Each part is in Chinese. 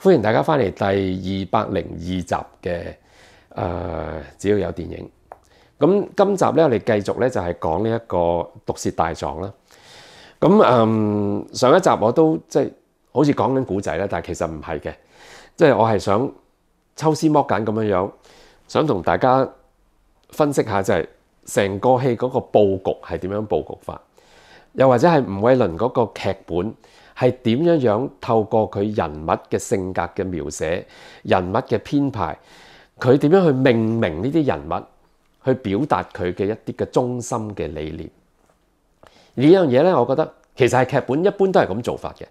欢迎大家翻嚟第二百零二集嘅诶，只要有电影。咁今集咧，我哋继续咧就系讲呢一个毒舌大状啦。咁嗯，上一集我都即系。好似講緊古仔咧，但其實唔係嘅，即係我係想抽絲剝繭咁樣樣，想同大家分析下，就係成個戲嗰個佈局係點樣佈局法，又或者係吳偉倫嗰個劇本係點樣樣透過佢人物嘅性格嘅描寫、人物嘅編排，佢點樣去命名呢啲人物，去表達佢嘅一啲嘅中心嘅理念。呢樣嘢咧，我覺得其實係劇本一般都係咁做法嘅。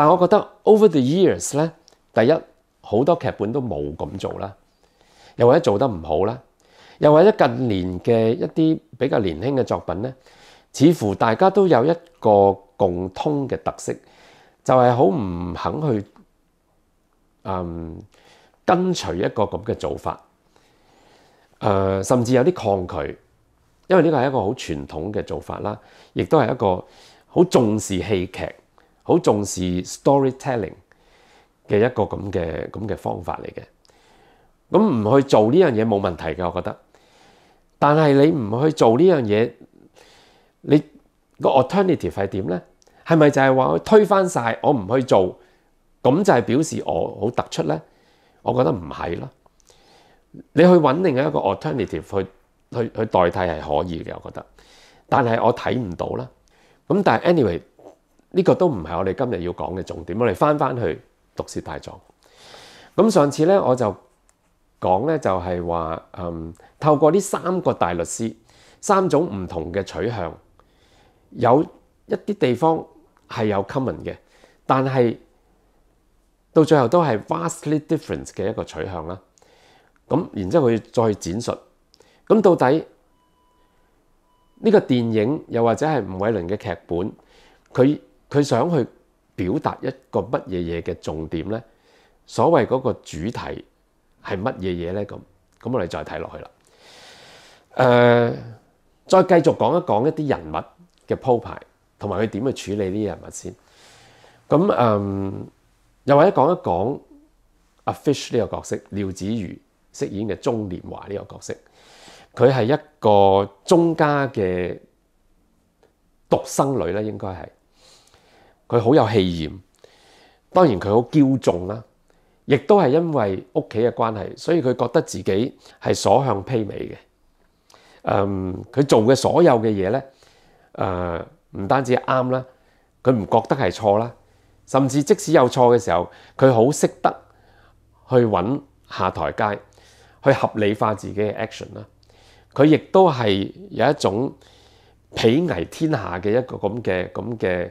但我覺得 over the years 咧，第一好多劇本都冇咁做啦，又或者做得唔好啦，又或者近年嘅一啲比較年輕嘅作品咧，似乎大家都有一個共通嘅特色，就係好唔肯去嗯跟隨一個咁嘅做法，誒甚至有啲抗拒，因為呢個係一個好傳統嘅做法啦，亦都係一個好重視戲劇。好重視 storytelling 嘅一個咁嘅咁嘅方法嚟嘅，咁唔去做呢樣嘢冇問題嘅，我覺得。但系你唔去做呢樣嘢，你個 alternative 係點咧？係咪就係話推翻晒，我唔去做，咁就係表示我好突出咧？我覺得唔係咯。你去揾另一個 alternative 去去去代替係可以嘅，我覺得。但係我睇唔到啦。咁但係 anyway。呢個都唔係我哋今日要講嘅重點，我哋翻翻去讀《舌大作咁上次咧我就講咧就係話，嗯，透過呢三個大律師，三種唔同嘅取向，有一啲地方係有 common 嘅，但係到最後都係 vastly different 嘅一個取向啦。咁然之後佢再展述，咁到底呢個電影又或者係吳偉倫嘅劇本，佢？佢想去表達一個乜嘢嘢嘅重點呢？所謂嗰個主題係乜嘢嘢呢？咁咁我哋再睇落去啦。誒，再繼續講一講一啲人物嘅鋪排，同埋佢點去處理呢啲人物先。咁誒，又或者講一講阿 Fish 呢個角色，廖子瑜飾演嘅鐘年華呢個角色，佢係一個中家嘅獨生女咧，應該係。佢好有氣焰，當然佢好驕縱啦，亦都係因為屋企嘅關係，所以佢覺得自己係所向披靡嘅。誒，佢做嘅所有嘅嘢咧，誒唔單止啱啦，佢唔覺得係錯啦，甚至即使有錯嘅時候，佢好識得去揾下台階去合理化自己嘅 action 啦。佢亦都係有一種睥睨天下嘅一個咁嘅咁嘅。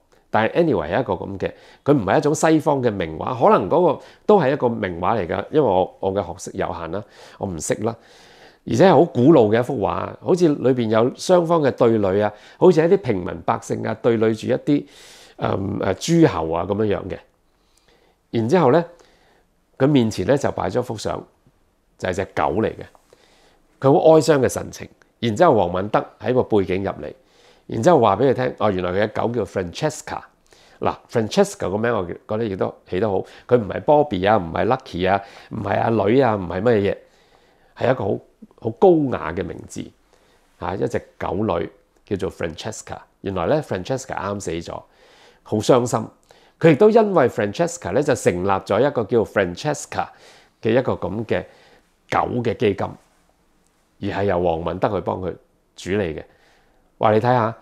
但係，anyway 係一個咁嘅，佢唔係一種西方嘅名畫，可能嗰個都係一個名畫嚟噶。因為我我嘅學識有限啦，我唔識啦，而且係好古老嘅一幅畫，好似裏邊有雙方嘅對壘啊，好似一啲平民百姓啊對壘住一啲誒誒豬侯啊咁樣樣嘅。然之後咧，佢面前咧就擺咗幅相，就係只狗嚟嘅，佢好哀傷嘅神情。然之後，黃文德喺個背景入嚟。然之後話俾佢聽，哦，原來佢嘅狗叫 Francesca。嗱，Francesca 個名我覺得亦都起得好，佢唔係 Bobby 啊，唔係 Lucky 啊，唔係阿女啊，唔係乜嘢，係一個好好高雅嘅名字。係一隻狗女叫做 Francesca。原來咧 Francesca 啱死咗，好傷心。佢亦都因為 Francesca 咧就成立咗一個叫 Francesca 嘅一個咁嘅狗嘅基金，而係由黃文德去幫佢主理嘅。話你睇下，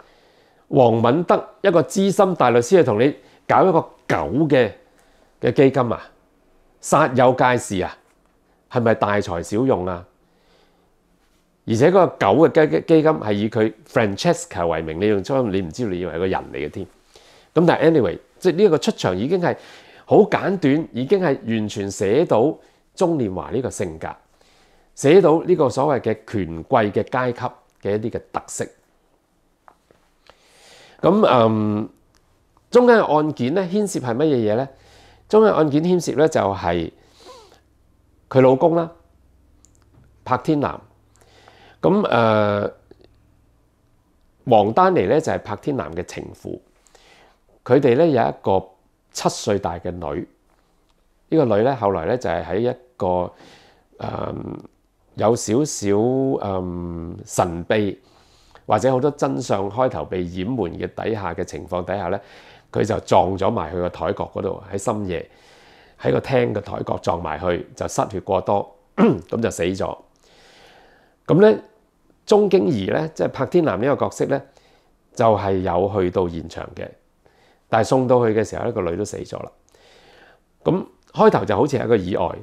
黃敏德一個資深大律師去同你搞一個狗嘅嘅基金啊，殺有介事啊，係咪大材小用啊？而且嗰個狗嘅基基金係以佢 Francesca 為名，你用出你唔知你以為係個人嚟嘅添。咁但係 anyway，即係呢一個出場已經係好簡短，已經係完全寫到鍾年華呢個性格，寫到呢個所謂嘅權貴嘅階級嘅一啲嘅特色。咁誒，中間嘅案件咧，牽涉係乜嘢嘢咧？中間案件牽涉咧就係佢老公啦，柏天南。咁誒，王丹妮咧就係柏天南嘅情婦，佢哋咧有一個七歲大嘅女，呢個女咧後來咧就係喺一個誒有少少誒神秘。或者好多真相開頭被掩瞞嘅底下嘅情況底下咧，佢就撞咗埋去個台角嗰度，喺深夜喺個廳嘅台角撞埋去，就失血過多，咁就死咗。咁咧，鐘經儀咧，即係柏天南呢個角色咧，就係有去到現場嘅，但係送到去嘅時候咧，個女都死咗啦。咁開頭就好似係一個意外，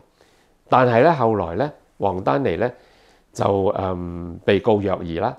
但係咧後來咧，黃丹妮咧就誒被告虐兒啦。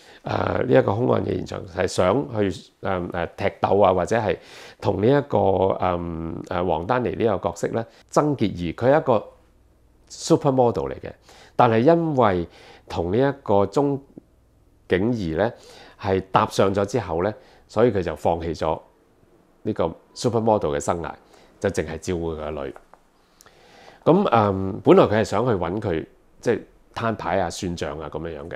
誒呢一個兇案嘅現場係想去誒誒踢鬥啊，或者係同呢一個誒誒王丹妮呢個角色咧，曾潔儀，佢係一個 super model 嚟嘅，但係因為同呢一個鐘景儀咧係搭上咗之後咧，所以佢就放棄咗呢個 super model 嘅生涯，就淨係照顧佢嘅女。咁誒，本來佢係想去揾佢即係攤牌啊、算賬啊咁樣樣嘅。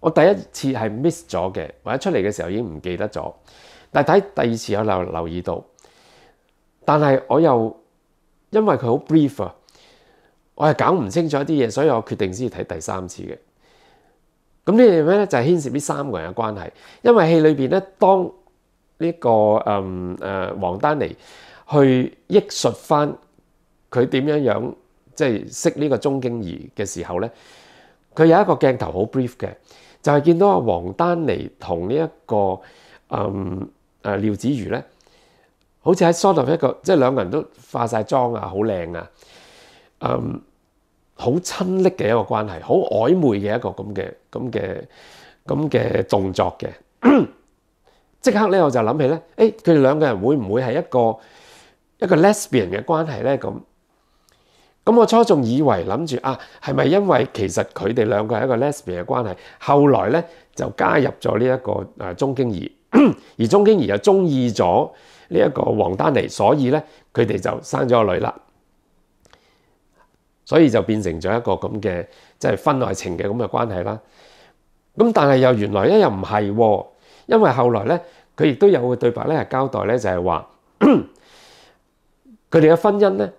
我第一次係 miss 咗嘅，或者出嚟嘅時候已經唔記得咗。但睇第二次有留留意到，但係我又因為佢好 brief 啊，我係搞唔清楚一啲嘢，所以我決定先睇第三次嘅。咁呢樣咩咧？就係牽涉呢三個人嘅關係。因為戲裏邊咧，當呢個嗯誒黃丹妮去憶述翻佢點樣樣，即係識呢個鐘經儀嘅時候咧，佢有一個鏡頭好 brief 嘅。就係見到阿黃丹妮同呢一個嗯誒廖子瑜咧，好似喺梳 f 一個，即係兩人都化晒妝啊，好靚啊，嗯，好親暱嘅一個關係，好曖昧嘅一個咁嘅咁嘅咁嘅動作嘅。即刻咧我就諗起咧，誒佢哋兩個人會唔會係一個一個 lesbian 嘅關係咧？咁。咁我初仲以為諗住啊，係咪因為其實佢哋兩個係一個 lesbian 嘅關係？後來咧就加入咗呢一個誒鍾經怡，而鍾經怡又中意咗呢一個黃丹妮，所以咧佢哋就生咗個女啦。所以就變成咗一個咁嘅即係婚外情嘅咁嘅關係啦。咁但係又原來咧又唔係，因為後來咧佢亦都有個對白咧交代咧，就係話 佢哋嘅婚姻咧。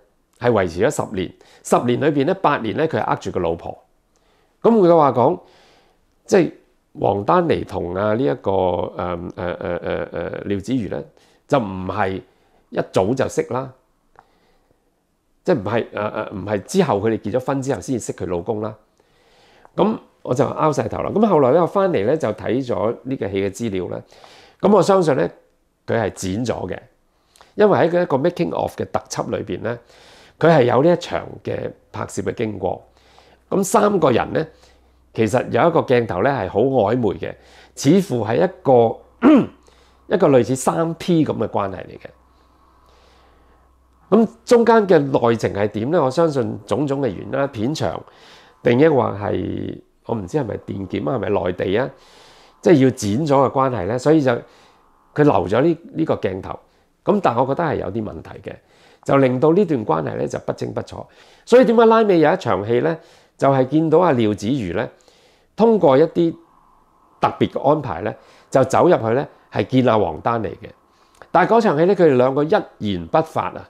係維持咗十年，十年裏邊咧，八年咧，佢係呃住個老婆咁佢嘅話講，即係黃丹妮同啊呢一個誒誒誒誒誒廖子瑜咧，就唔係一早就識啦，即係唔係誒誒唔係之後佢哋結咗婚之後先至識佢老公啦。咁我就拗晒頭啦。咁後來咧我翻嚟咧就睇咗呢個戲嘅資料咧，咁我相信咧佢係剪咗嘅，因為喺佢一個 making of 嘅特輯裏邊咧。佢係有呢一場嘅拍攝嘅經過，咁三個人呢，其實有一個鏡頭呢係好曖昧嘅，似乎係一個 一個類似三 P 咁嘅關係嚟嘅。咁中間嘅內情係點呢？我相信種種嘅原因，片場定抑或係我唔知係咪電檢啊，係咪內地啊，即係要剪咗嘅關係呢，所以就佢留咗呢呢個鏡頭。咁但我覺得係有啲問題嘅。就令到呢段關係咧就不清不楚，所以點解拉尾有一場戲咧，就係見到阿廖子瑜咧通過一啲特別嘅安排咧，就走入去咧係見阿黃丹妮嘅。但係嗰場戲咧，佢哋兩個一言不發啊，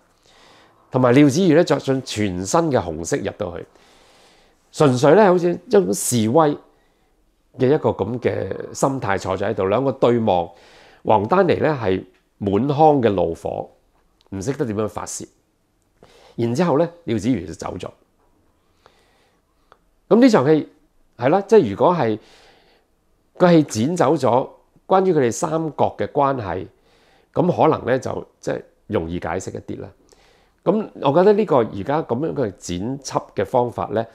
同埋廖子瑜咧着上全身嘅紅色入到去，純粹咧好似一種示威嘅一個咁嘅心態坐咗喺度，兩個對望，黃丹妮咧係滿腔嘅怒火。唔識得點樣發泄，然之後咧，廖子瑜就走咗。咁呢場戲係啦，即係如果係個戲剪走咗關於佢哋三角嘅關係，咁可能咧就即係容易解釋一啲啦。咁我覺得呢個而家咁樣嘅剪輯嘅方法咧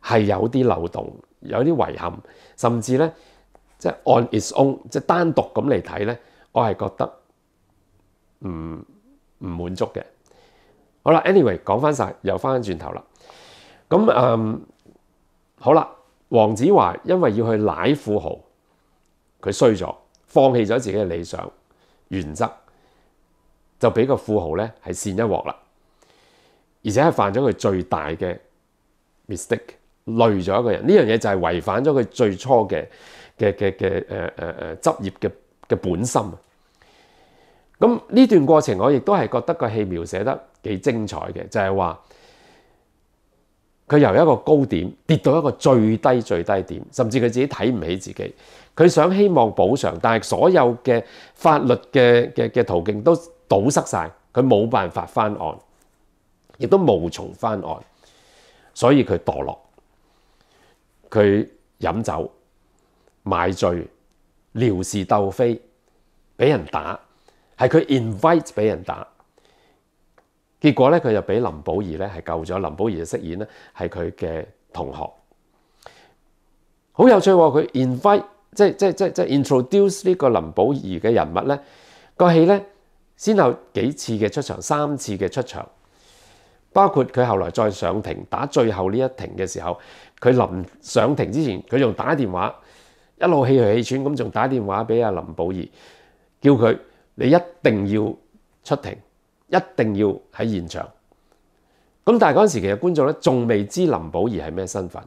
係有啲漏洞，有啲遺憾，甚至咧即係 on its own 即係單獨咁嚟睇咧，我係覺得唔。唔滿足嘅，好啦，anyway 講翻晒，又翻轉頭啦。咁誒好啦，黃子華因為要去奶富豪，佢衰咗，放棄咗自己嘅理想原則，就俾個富豪咧係扇一鑊啦。而且係犯咗佢最大嘅 mistake，累咗一個人。呢樣嘢就係違反咗佢最初嘅嘅嘅嘅誒誒誒執業嘅嘅本心。咁呢段過程，我亦都係覺得個戲描寫得幾精彩嘅。就係話佢由一個高點跌到一個最低最低點，甚至佢自己睇唔起自己。佢想希望補償，但係所有嘅法律嘅嘅嘅途徑都堵塞晒，佢冇辦法翻案，亦都無從翻案，所以佢墮落，佢飲酒买醉、聊事鬥非、俾人打。系佢 invite 俾人打，結果咧佢就俾林保怡咧係救咗。林保怡嘅飾演咧係佢嘅同學，好有趣。佢 invite 即係即係即係 introduce 呢個林保怡嘅人物咧，個戲咧先有幾次嘅出場，三次嘅出場，包括佢後來再上庭打最後呢一庭嘅時候，佢臨上庭之前佢仲打電話，一路氣絶氣喘咁仲打電話俾阿林保怡，叫佢。你一定要出庭，一定要喺現場。咁但係嗰陣時，其實觀眾咧仲未知林保怡係咩身份。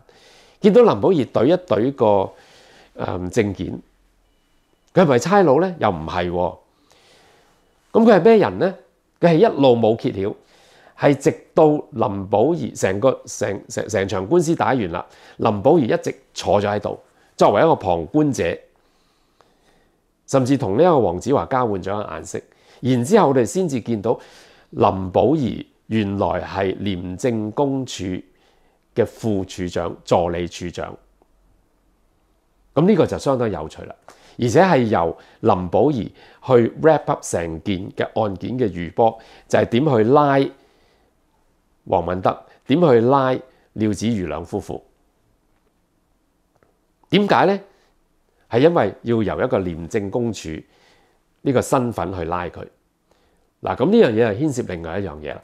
見到林保怡攤一攤個誒證件，佢係咪差佬咧？又唔係。喎。咁佢係咩人咧？佢係一路冇揭曉，係直到林保怡成個成成成場官司打完啦，林保怡一直坐咗喺度，作為一個旁觀者。甚至同呢個黃子華交換咗顏色，然之後我哋先至見到林保怡原來係廉政公署嘅副處長、助理處長。咁呢個就相當有趣啦，而且係由林保怡去 wrap up 成件嘅案件嘅餘波，就係點去拉黃敏德，點去拉廖子瑜兩夫婦。點解呢？係因為要由一個廉政公署呢個身份去拉佢嗱，咁呢樣嘢係牽涉另外一樣嘢啦。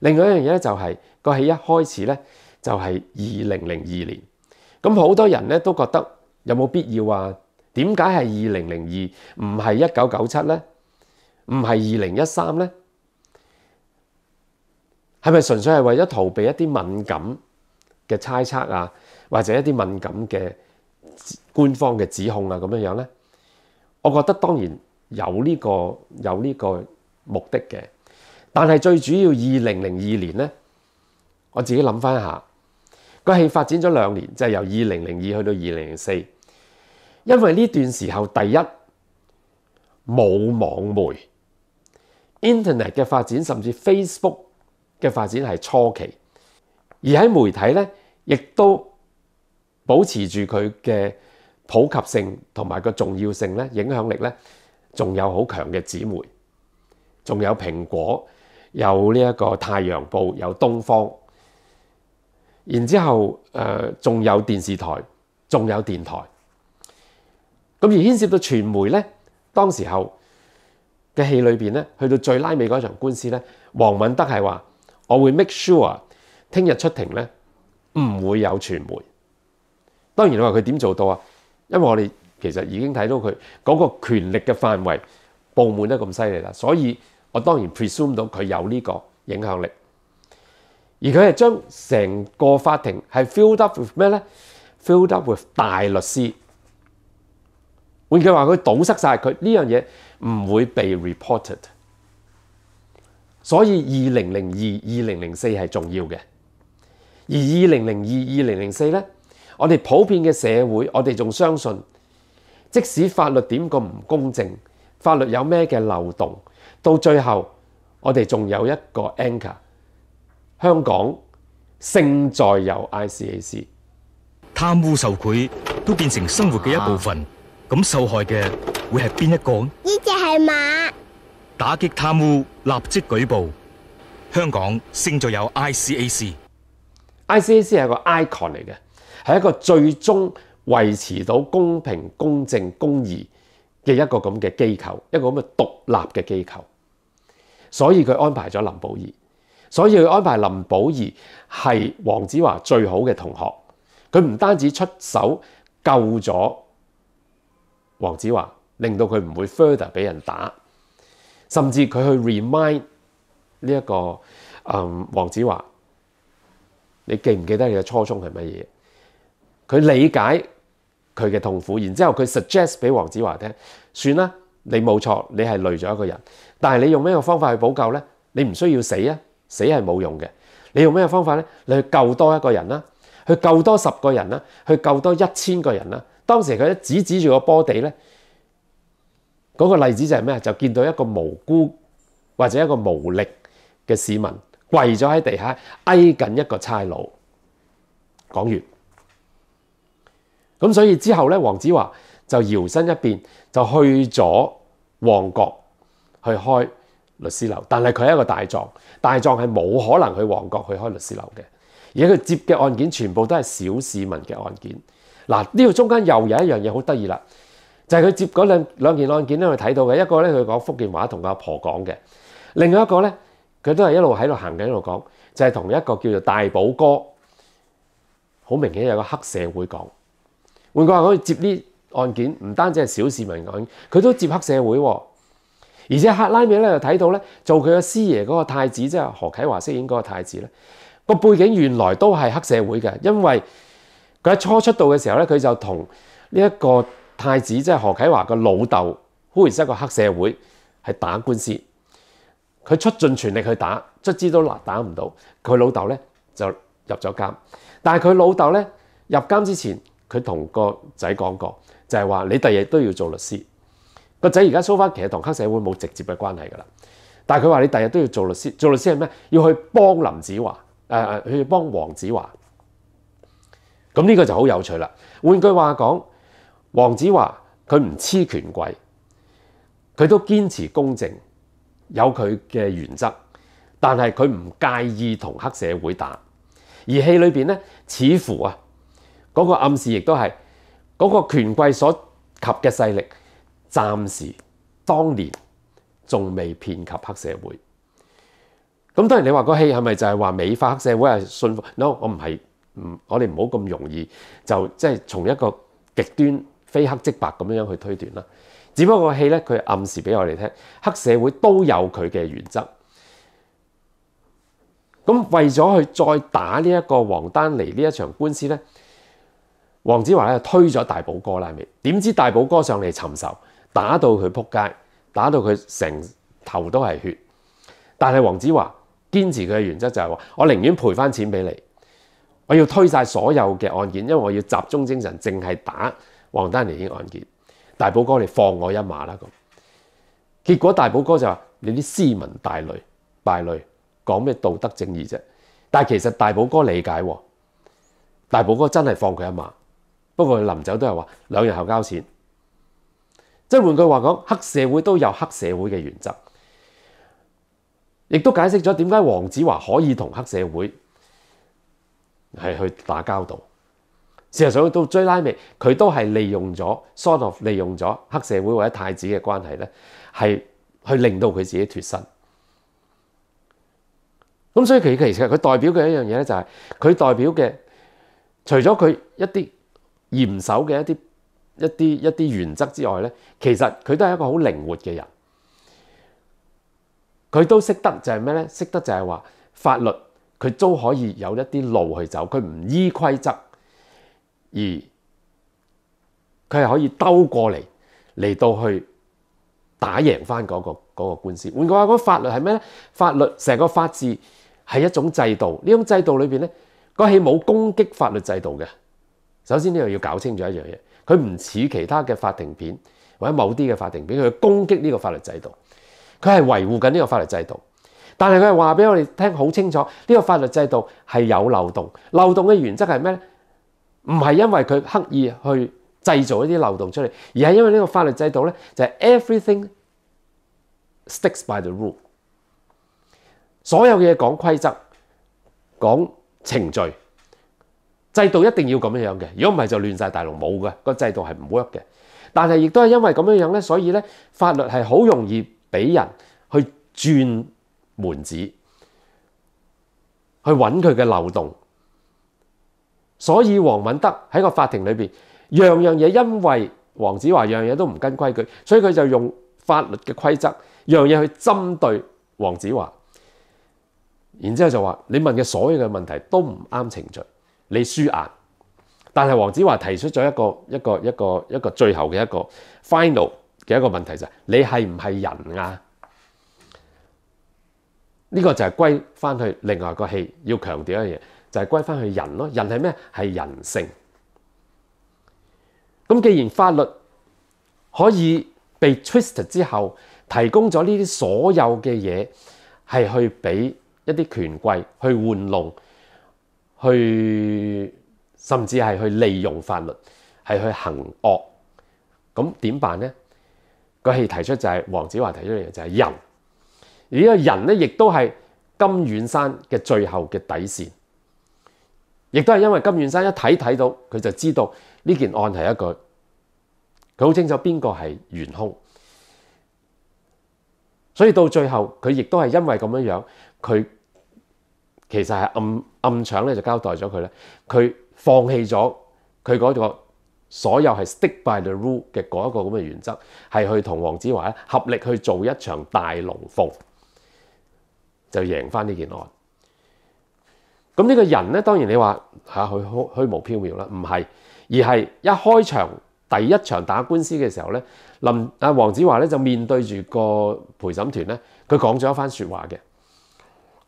另外一樣嘢咧就係個戲一開始咧就係二零零二年。咁好多人咧都覺得有冇必要話點解係二零零二唔係一九九七咧，唔係二零一三咧？係咪純粹係為咗逃避一啲敏感嘅猜測啊，或者一啲敏感嘅？官方嘅指控啊，咁样样咧，我觉得当然有呢个有呢个目的嘅，但系最主要，二零零二年咧，我自己谂翻下，個戲发展咗两年，就由二零零二去到二零零四，因为呢段时候第一冇网媒，Internet 嘅发展甚至 Facebook 嘅发展系初期，而喺媒体咧亦都。保持住佢嘅普及性同埋個重要性咧，影響力咧，仲有好強嘅姊妹，仲有蘋果，有呢一個《太陽報》，有《東方》，然之後誒，仲有電視台，仲有電台。咁而牽涉到傳媒咧，當時候嘅戲裏邊咧，去到最拉尾嗰場官司咧，黃敏德係話：，我會 make sure 聽日出庭咧唔會有傳媒。當然你話佢點做到啊？因為我哋其實已經睇到佢嗰個權力嘅範圍部門都咁犀利啦，所以我當然 p r e s u m e 到佢有呢個影響力。而佢係將成個法庭係 filled up with 咩咧？filled up with 大律師。換句話，佢堵塞晒佢呢樣嘢唔會被 reported。所以二零零二、二零零四係重要嘅，而二零零二、二零零四咧。我哋普遍嘅社會，我哋仲相信，即使法律點個唔公正，法律有咩嘅漏洞，到最後我哋仲有一個 anchor，香港勝在有 ICAC。貪污受賄都變成生活嘅一部分，咁受害嘅會係邊一個？呢只係馬。打擊貪污，立即舉報。香港勝在有 ICAC。ICAC 係個 icon 嚟嘅。系一个最终维持到公平、公正、公义嘅一个咁嘅机构，一个咁嘅独立嘅机构。所以佢安排咗林保怡，所以佢安排林保怡系黄子华最好嘅同学。佢唔单止出手救咗黄子华，令到佢唔会 further 俾人打，甚至佢去 remind 呢一个嗯黄子华，你记唔记得你嘅初衷系乜嘢？佢理解佢嘅痛苦，然之後佢 suggest 俾黃子華聽：，算啦，你冇錯，你係累咗一個人，但係你用咩方法去補救呢？你唔需要死啊，死係冇用嘅。你用咩方法呢？你去救多一個人啦，去救多十個人啦，去救多一千個人啦。當時佢指指住個波地呢，嗰個例子就係咩？就見到一個無辜或者一個無力嘅市民跪咗喺地下，挨緊一個差佬。講完。咁所以之後咧，黃子華就搖身一變，就去咗旺角去開律師樓。但係佢係一個大狀，大狀係冇可能去旺角去開律師樓嘅。而佢接嘅案件全部都係小市民嘅案件。嗱，呢個中間又有一樣嘢好得意啦，就係佢接嗰兩兩件案件咧，我睇到嘅一個咧，佢講福建話同阿婆講嘅；另外一個咧，佢都係一路喺度行緊一路講，就係同一個叫做大寶哥，好明顯有個黑社會講。換句話，可以接呢案件，唔單止係小市民案件，佢都接黑社會。而且《克拉美咧，又睇到咧做佢嘅師爺嗰個太子，即係何啟華飾演嗰個太子咧個背景，原來都係黑社會嘅。因為佢喺初出道嘅時候咧，佢就同呢一個太子，即係何啟華嘅老豆，好然一個黑社會係打官司，佢出盡全力去打，卒之都打唔到。佢老豆咧就入咗監，但係佢老豆咧入監之前。佢同個仔講過，就係話你第日都要做律師。個仔而家收翻，其實同黑社會冇直接嘅關係噶啦。但係佢話你第日都要做律師，做律師係咩？要去幫林子華，誒誒，去幫黃子華。咁呢個就好有趣啦。換句話講，黃子華佢唔黐權貴，佢都堅持公正，有佢嘅原則，但係佢唔介意同黑社會打。而戲裏邊咧，似乎啊～嗰個暗示亦都係嗰個權貴所及嘅勢力，暫時當年仲未遍及黑社會。咁當然你話個戲係咪就係話美化黑社會係信服 n o 我唔係唔我哋唔好咁容易就即係從一個極端非黑即白咁樣樣去推斷啦。只不過戲咧佢暗示俾我哋聽，黑社會都有佢嘅原則。咁為咗去再打呢一個黃丹妮呢一場官司咧。黄子华咧推咗大宝哥啦，未？点知大宝哥上嚟寻仇，打到佢扑街，打到佢成头都系血。但系黄子华坚持佢嘅原则就系话：，我宁愿赔翻钱俾你，我要推晒所有嘅案件，因为我要集中精神净系打黄丹妮啲案件。大宝哥你放我一马啦咁。结果大宝哥就话：，你啲斯文大类败类，讲咩道德正义啫？但系其实大宝哥理解，大宝哥真系放佢一马。不過臨走都係話兩日後交錢，即係換句話講，黑社會都有黑社會嘅原則，亦都解釋咗點解黃子華可以同黑社會係去打交道。事實上，到最拉尾佢都係利用咗，sort of 利用咗黑社會或者太子嘅關係咧，係去令到佢自己脱身。咁所以其其實佢代表嘅一樣嘢咧，就係佢代表嘅除咗佢一啲。嚴守嘅一啲一啲一啲原則之外咧，其實佢都係一個好靈活嘅人，佢都識得就係咩咧？識得就係話法律佢都可以有一啲路去走，佢唔依規則而佢係可以兜過嚟嚟到去打贏翻嗰個嗰個官司。換句話講，法律係咩咧？法律成個法治係一種制度，呢種制度裏邊咧，嗰係冇攻擊法律制度嘅。首先呢度要搞清楚一樣嘢，佢唔似其他嘅法庭片或者某啲嘅法庭片，佢攻擊呢個法律制度，佢係維護緊呢個法律制度。但係佢係話俾我哋聽好清楚，呢個法律制度係有漏洞。漏洞嘅原則係咩咧？唔係因為佢刻意去製造一啲漏洞出嚟，而係因為呢個法律制度咧就係 everything sticks by the rule，所有嘢講規則、講程序。制度一定要咁樣樣嘅，如果唔係就亂晒大龍冇嘅個制度係唔 work 嘅。但係亦都係因為咁樣樣咧，所以咧法律係好容易俾人去轉門子，去揾佢嘅漏洞。所以黃敏德喺個法庭裏邊樣樣嘢，因為黃子華樣樣嘢都唔跟規矩，所以佢就用法律嘅規則樣嘢去針對黃子華。然之後就話你問嘅所有嘅問題都唔啱程序。你輸壓，但係黃子華提出咗一個一個一個一個最後嘅一個 final 嘅一個問題就係你係唔係人啊？呢個就係歸翻去另外個戲要強調樣嘢，就係歸翻去人咯。人係咩？係人性。咁既然法律可以被 t w i s t 之後，提供咗呢啲所有嘅嘢，係去俾一啲權貴去玩弄。去甚至系去利用法律，系去行恶，咁点办呢？佢系提出就系黄子华提出嘅嘢就系人，而呢个人呢，亦都系金远山嘅最后嘅底线，亦都系因为金远山一睇睇到佢就知道呢件案系一个佢好清楚边个系元凶，所以到最后佢亦都系因为咁样样佢。其實係暗暗搶咧，就交代咗佢咧。佢放棄咗佢嗰個所有係 stick by the rule 嘅嗰一個咁嘅原則，係去同黃子華咧合力去做一場大龍鳳，就贏翻呢件案。咁呢個人咧，當然你話嚇佢虛虛無縹緲啦，唔係，而係一開場第一場打官司嘅時候咧，林阿黃子華咧就面對住個陪審團咧，佢講咗一番説話嘅。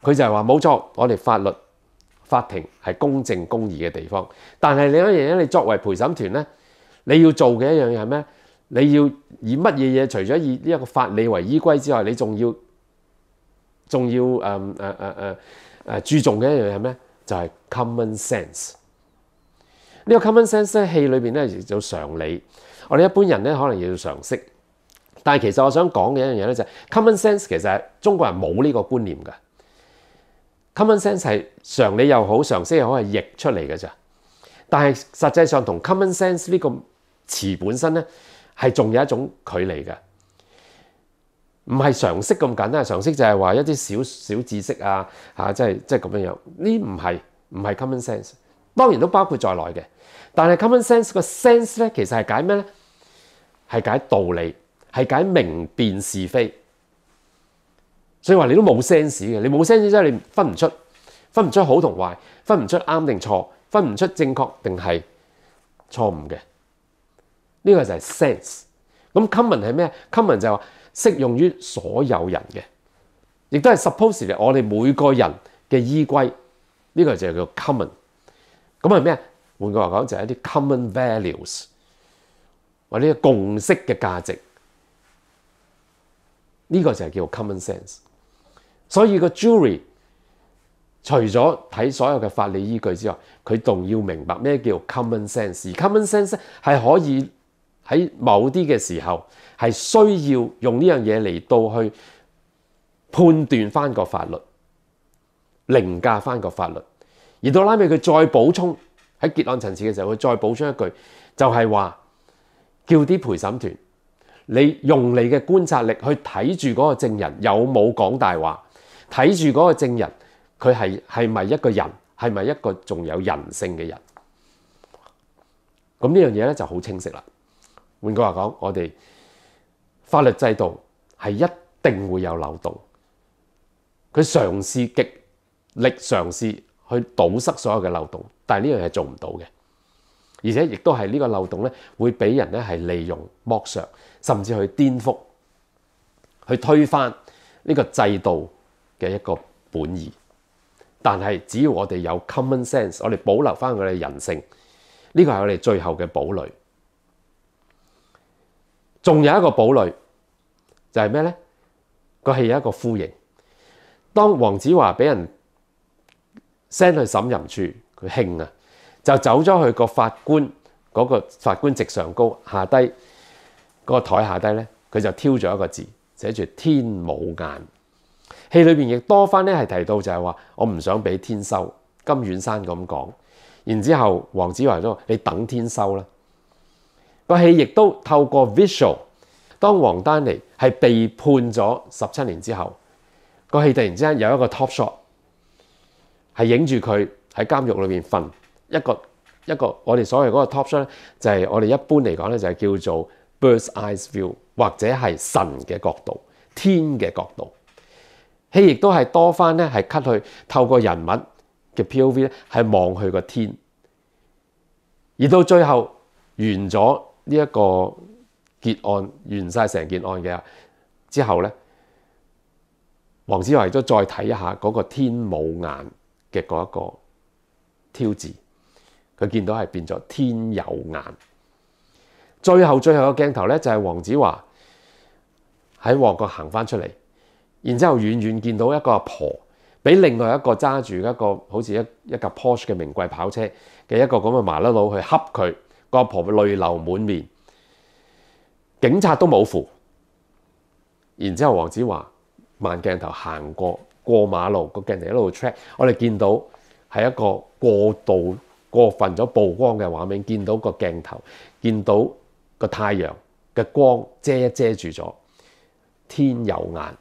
佢就係話冇錯，我哋法律法庭係公正公義嘅地方。但係另一樣嘢，你作為陪審團咧，你要做嘅一樣嘢係咩？你要以乜嘢嘢？除咗以呢一個法理為依歸之外，你仲要仲要誒誒誒誒誒注重嘅一樣係咩？就係 common sense 呢個 common sense 咧，戲裏邊咧就有常理。我哋一般人咧可能要常識，但係其實我想講嘅一樣嘢咧就係 common sense，其實係中國人冇呢個觀念㗎。common sense 係常理又好，常識又好，係譯出嚟嘅啫。但係實際上同 common sense 呢個詞本身咧，係仲有一種距離嘅，唔係常識咁簡單。常識就係話一啲小小知識啊，嚇，即系即係咁樣樣，呢唔係唔係 common sense。當然都包括在內嘅。但係 common sense 個 sense 咧，其實係解咩咧？係解道理，係解明辨是非。所以話你都冇 sense 嘅，你冇 sense 即係你分唔出，分唔出好同壞，分唔出啱定錯，分唔出正確定係錯誤嘅。呢個就係 sense。咁 common 係咩？common 就係話適用於所有人嘅，亦都係 suppose 嚟。我哋每個人嘅依歸，呢個就係叫 common。咁係咩？換句話講就係一啲 common values，或者共識嘅價值。呢個就係叫 commonsense。所以個 j u r y 除咗睇所有嘅法理依據之外，佢仲要明白咩叫 common sense。common sense 係可以喺某啲嘅時候係需要用呢樣嘢嚟到去判斷翻個法律，凌駕翻個法律。而到拉尾佢再補充喺結案陳詞嘅時候，佢再補充一句，就係話叫啲陪審團你用你嘅觀察力去睇住嗰個證人有冇講大話。睇住嗰個證人，佢係係咪一個人？係咪一個仲有人性嘅人？咁呢樣嘢咧就好清晰啦。換句話講，我哋法律制度係一定會有漏洞。佢嘗試極力嘗試去堵塞所有嘅漏洞，但係呢樣嘢做唔到嘅。而且亦都係呢個漏洞咧，會俾人咧係利用、剝削，甚至去顛覆、去推翻呢個制度。嘅一个本意，但系只要我哋有 common sense，我哋保留翻我哋人性，呢个系我哋最后嘅堡垒。仲有一个堡垒就系咩呢？个係有一个呼应。当黄子华俾人 send 去审任处，佢兴啊，就走咗去个法官嗰个法官席上高下低，个台下低呢，佢就挑咗一个字，写住天冇眼。戏里边亦多翻咧，系提到就系话我唔想俾天收，金远山咁讲。然之后黄子华都話：你等天收啦。个戏亦都透过 visual，当黃丹妮系被判咗十七年之后，个戏突然之间有一个 top shot，系影住佢喺监狱里边瞓一个一个，我哋所谓嗰个 top shot 咧，就系我哋一般嚟讲咧就系叫做 birds eyes view 或者系神嘅角度、天嘅角度。戲亦都系多翻咧，系 t 去透过人物嘅 P.O.V 咧，系望去个天，而到最后完咗呢一个结案，完晒成件案嘅之后咧，黄子华都再睇一下嗰个天冇眼嘅嗰一个挑字，佢见到系变咗天有眼。最后最后嘅镜头咧，就系黄子华喺旺角行翻出嚟。然之後遠遠見到一個阿婆，俾另外一個揸住一個好似一一架 Porsche 嘅名貴跑車嘅一個咁嘅麻甩佬去恰佢個阿婆淚流滿面，警察都冇扶。然之後黃子華慢鏡頭行過過馬路個鏡頭一路 track，我哋見到係一個過度過分咗曝光嘅畫面，見到個鏡頭見到個太陽嘅光遮一遮住咗，天有眼。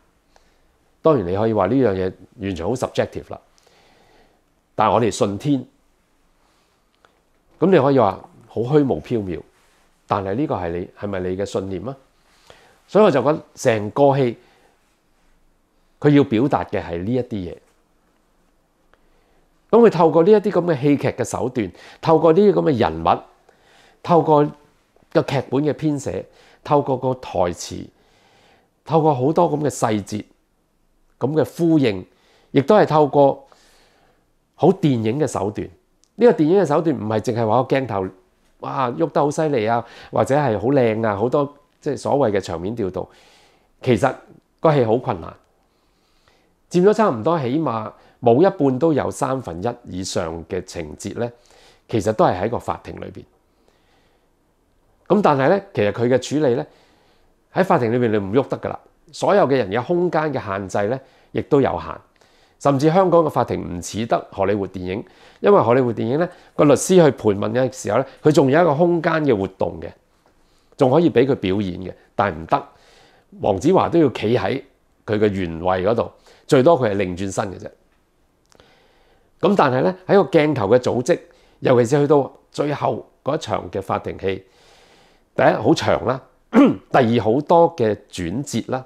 當然你可以話呢樣嘢完全好 subjective 啦，但係我哋信天，咁你可以話好虛無縹緲，但係呢個係你係咪你嘅信念啊？所以我就覺得成個戲佢要表達嘅係呢一啲嘢，咁佢透過呢一啲咁嘅戲劇嘅手段，透過呢啲咁嘅人物，透過個劇本嘅編寫，透過個台詞，透過好多咁嘅細節。咁嘅呼應，亦都系透過好電影嘅手段。呢個電影嘅手段唔係淨係話個鏡頭，哇，喐得好犀利啊，或者係好靚啊，好多即係所謂嘅場面調度。其實個戲好困難，佔咗差唔多，起碼冇一半都有三分一以上嘅情節咧，其實都係喺個法庭裏邊。咁但係咧，其實佢嘅處理咧喺法庭裏邊，你唔喐得噶啦。所有嘅人嘅空間嘅限制咧，亦都有限。甚至香港嘅法庭唔似得荷里活電影，因為荷里活電影咧個律師去盤問嘅時候咧，佢仲有一個空間嘅活動嘅，仲可以俾佢表演嘅。但系唔得，黃子華都要企喺佢嘅原位嗰度，最多佢系轉身嘅啫。咁但系咧喺個鏡頭嘅組織，尤其是去到最後嗰場嘅法庭戲，第一好長啦，第二好多嘅轉折啦。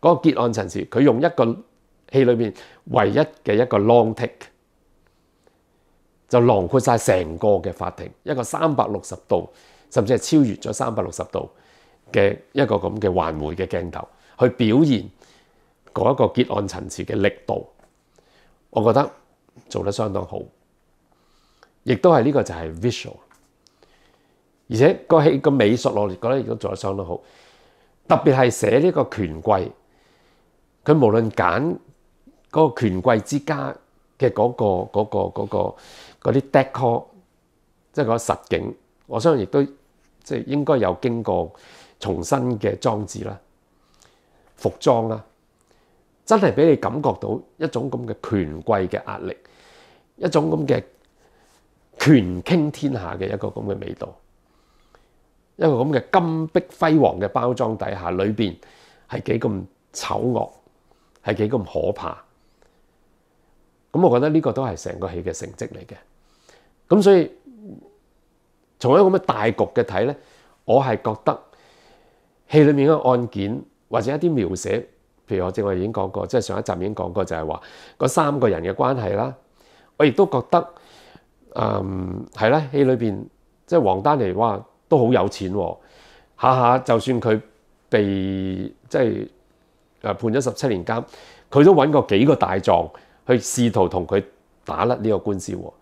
嗰個結案層次，佢用一個戲裏面唯一嘅一個 long take，就囊括晒成個嘅法庭，一個三百六十度，甚至係超越咗三百六十度嘅一個咁嘅環回嘅鏡頭，去表現嗰一個結案層次嘅力度，我覺得做得相當好，亦都係呢個就係 visual，而且個戲個美術我哋覺得亦都做得相當好，特別係寫呢個權貴。佢無論揀嗰個權貴之家嘅嗰個嗰個嗰個嗰啲 decor，即係個實景，我相信亦都即係應該有經過重新嘅裝置啦、服裝啦，真係俾你感覺到一種咁嘅權貴嘅壓力，一種咁嘅權傾天下嘅一個咁嘅味道，一個咁嘅金碧輝煌嘅包裝底下，裏邊係幾咁醜惡。係幾咁可怕？咁我覺得呢個都係成個戲嘅成績嚟嘅。咁所以從一個嘅大局嘅睇咧，我係覺得戲裏面嘅案件或者一啲描寫，譬如我正我已經講過，即係上一集已經講過，就係話嗰三個人嘅關係啦。我亦都覺得，嗯，係啦，戲裏邊即係黃丹妮哇都好有錢喎，下下就算佢被即係。誒判咗十七年監，佢都揾過幾個大狀去試圖同佢打甩呢個官司喎。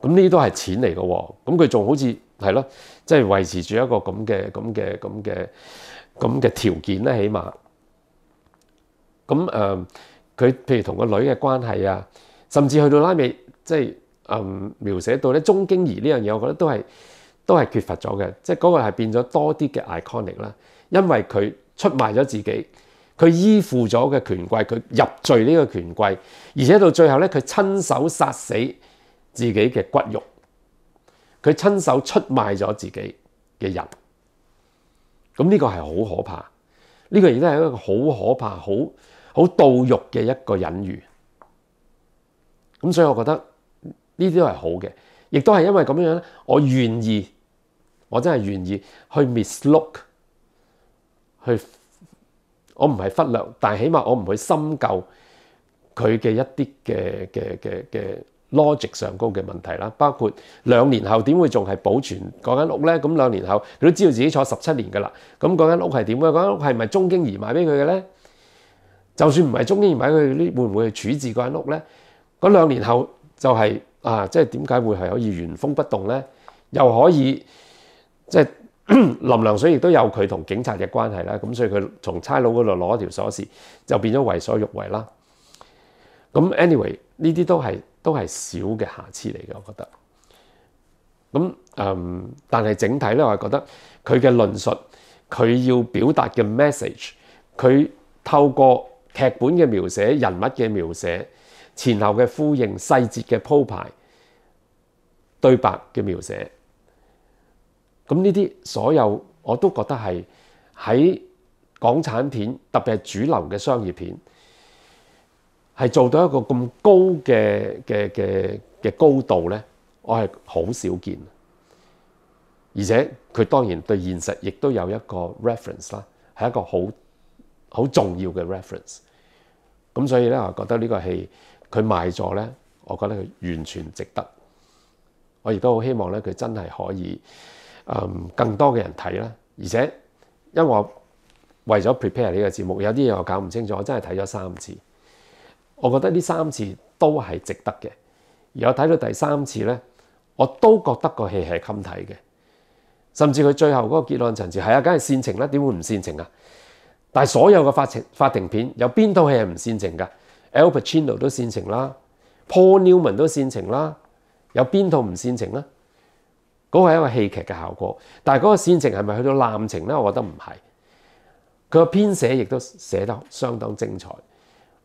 咁呢啲都係錢嚟嘅喎。咁佢仲好似係咯，即係維持住一個咁嘅、咁嘅、咁嘅、咁嘅條件咧。起碼咁誒，佢譬如同個女嘅關係啊，甚至去到拉尾，即係誒描寫到咧。鐘經儀呢樣嘢，我覺得都係都係缺乏咗嘅，即係嗰個係變咗多啲嘅 iconic 啦，因為佢出賣咗自己。佢依附咗嘅權貴，佢入罪呢個權貴，而且到最後咧，佢親手殺死自己嘅骨肉，佢親手出賣咗自己嘅人。咁呢個係好可怕，呢個亦都係一個好可怕、好好盜欲嘅一個隱喻。咁所以我覺得呢啲都係好嘅，亦都係因為咁樣咧，我願意，我真係願意去 m i s look 去。我唔係忽略，但係起碼我唔去深究佢嘅一啲嘅嘅嘅嘅 logic 上高嘅問題啦。包括兩年後點會仲係保存嗰間屋咧？咁兩年後佢都知道自己坐十七年㗎啦。咁嗰間屋係點嘅？嗰間屋係咪中經而買俾佢嘅咧？就算唔係中經而買佢，呢會唔會處置嗰間屋咧？嗰兩年後就係啊，即係點解會係可以原封不動咧？又可以即係。林良水亦都有佢同警察嘅关系啦，咁所以佢从差佬嗰度攞条锁匙，就变咗为所欲为啦。咁 anyway 呢啲都系都系小嘅瑕疵嚟嘅，我觉得。咁嗯，但系整体咧，我系觉得佢嘅论述，佢要表达嘅 message，佢透过剧本嘅描写、人物嘅描写、前后嘅呼应、细节嘅铺排、对白嘅描写。咁呢啲所有我都覺得係喺港產片，特別係主流嘅商業片，係做到一個咁高嘅嘅嘅嘅高度咧，我係好少見。而且佢當然對現實亦都有一個 reference 啦，係一個好好重要嘅 reference。咁所以咧，我覺得呢個戲佢賣座咧，我覺得佢完全值得。我亦都好希望咧，佢真係可以。嗯，更多嘅人睇啦，而且因為我為咗 prepare 呢個節目，有啲嘢我搞唔清楚，我真係睇咗三次，我覺得呢三次都係值得嘅。而我睇到第三次咧，我都覺得個戲係襟睇嘅，甚至佢最後嗰個結論層次，係啊，梗係煽情啦，點會唔煽情啊？但係所有嘅法庭法庭片，有邊套戲係唔煽情噶？El Pachino 都煽情啦 p o n e w m a n 都煽情啦，有邊套唔煽情咧？嗰個係一個戲劇嘅效果，但係嗰個煽情係咪去到濫情咧？我覺得唔係。佢編寫亦都寫得相當精彩。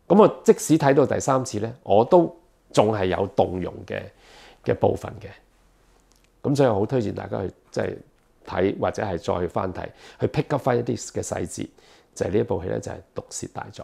咁我即使睇到第三次咧，我都仲係有動容嘅嘅部分嘅。咁所以好推薦大家去即係睇或者係再翻睇，去 pick up 翻一啲嘅細節。就係呢一部戲咧，就係《毒舌大狀》。